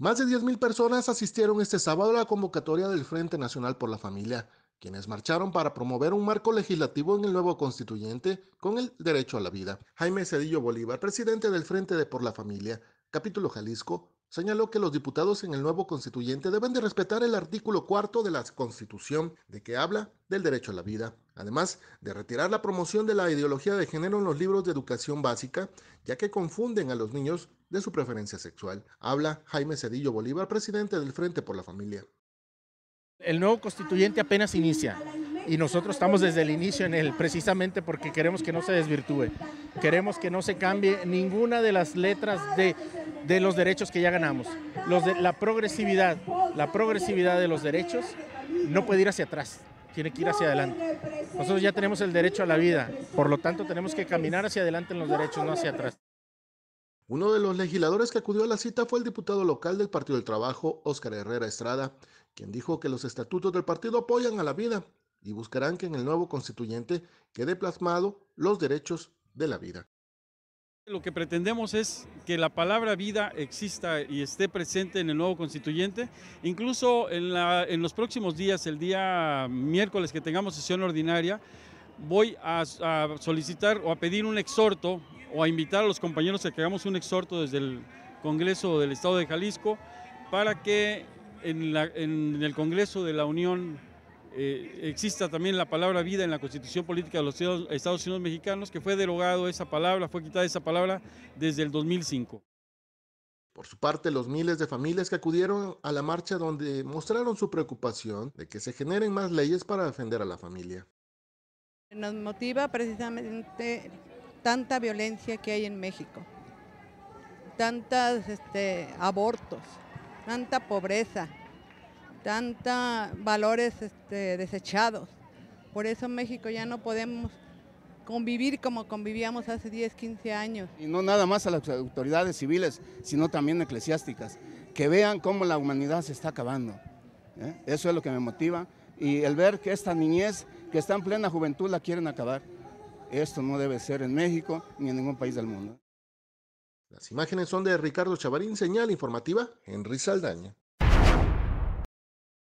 Más de 10.000 personas asistieron este sábado a la convocatoria del Frente Nacional por la Familia, quienes marcharon para promover un marco legislativo en el nuevo constituyente con el derecho a la vida. Jaime Cedillo Bolívar, presidente del Frente de Por la Familia, capítulo Jalisco, señaló que los diputados en el nuevo constituyente deben de respetar el artículo cuarto de la Constitución, de que habla del derecho a la vida, además de retirar la promoción de la ideología de género en los libros de educación básica, ya que confunden a los niños de su preferencia sexual. Habla Jaime Cedillo Bolívar, presidente del Frente por la Familia. El nuevo constituyente apenas inicia y nosotros estamos desde el inicio en él, precisamente porque queremos que no se desvirtúe, queremos que no se cambie ninguna de las letras de, de los derechos que ya ganamos. la progresividad, la progresividad de los derechos no puede ir hacia atrás, tiene que ir hacia adelante. Nosotros ya tenemos el derecho a la vida, por lo tanto tenemos que caminar hacia adelante en los derechos, no hacia atrás. Uno de los legisladores que acudió a la cita fue el diputado local del Partido del Trabajo, Óscar Herrera Estrada, quien dijo que los estatutos del partido apoyan a la vida y buscarán que en el nuevo constituyente quede plasmado los derechos de la vida. Lo que pretendemos es que la palabra vida exista y esté presente en el nuevo constituyente. Incluso en, los próximos días, el día miércoles que tengamos sesión ordinaria, voy a, solicitar o a pedir un exhorto o a invitar a los compañeros a que hagamos un exhorto desde el Congreso del Estado de Jalisco para que en, el Congreso de la Unión eh, exista también la palabra vida en la Constitución Política de los Estados Unidos Mexicanos, que fue derogado esa palabra, fue quitada esa palabra desde el 2005. Por su parte, los miles de familias que acudieron a la marcha donde mostraron su preocupación de que se generen más leyes para defender a la familia. Nos motiva precisamente tanta violencia que hay en México, tantos este, abortos, tanta pobreza, tantos valores este, desechados. Por eso en México ya no podemos convivir como convivíamos hace 10, 15 años. Y no nada más a las autoridades civiles, sino también eclesiásticas, que vean cómo la humanidad se está acabando. ¿eh? Eso es lo que me motiva. Y el ver que esta niñez, que está en plena juventud, la quieren acabar. Esto no debe ser en México ni en ningún país del mundo. Las imágenes son de Ricardo Chavarín, señal informativa Henry Saldaña.